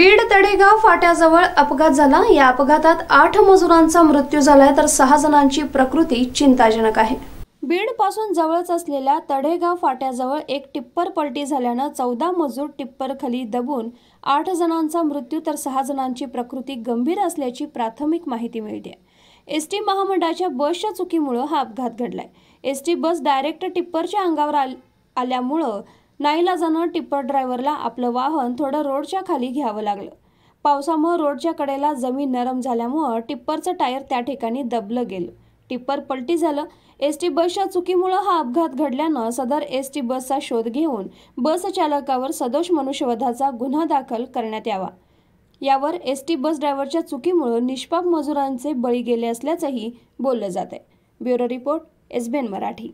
बीड तडेगाव फाट्याजवळ अपघात झाला या अपघातात आठ मजुरांचा मृत्यू झालाय तर सहा जणांची प्रकृती चिंताजनक आहे बीड पासून जवळच असलेल्या तडेगाव फाट्याजवळ एक टिप्पर पलटी झाल्यानं चौदा मजूर टिप्पर खाली दबून आठ जणांचा मृत्यू तर सहा जणांची प्रकृती गंभीर असल्याची प्राथमिक माहिती मिळते एस टी महामंडळाच्या बसच्या चुकीमुळं हा अपघात घडलाय एस टी बस डायरेक्ट टिप्परच्या अंगावर आल्यामुळं जाणं टिप्पर ड्रायव्हरला आपलं वाहन थोडं रोडच्या खाली घ्यावं लागलं पावसामुळं रोडच्या कडेला जमीन नरम झाल्यामुळं टिप्परचं टायर त्या ठिकाणी दबलं गेलं टिप्पर पलटी झालं एस टी बसच्या चुकीमुळं हा अपघात घडल्यानं सदर एस टी बसचा शोध घेऊन बस चालकावर सदोष मनुष्यवधाचा गुन्हा दाखल करण्यात यावा यावर एस टी बस ड्रायव्हरच्या चुकीमुळं निष्पाप मजुरांचे बळी गेले असल्याचंही बोललं जात आहे bureau report S N Marathi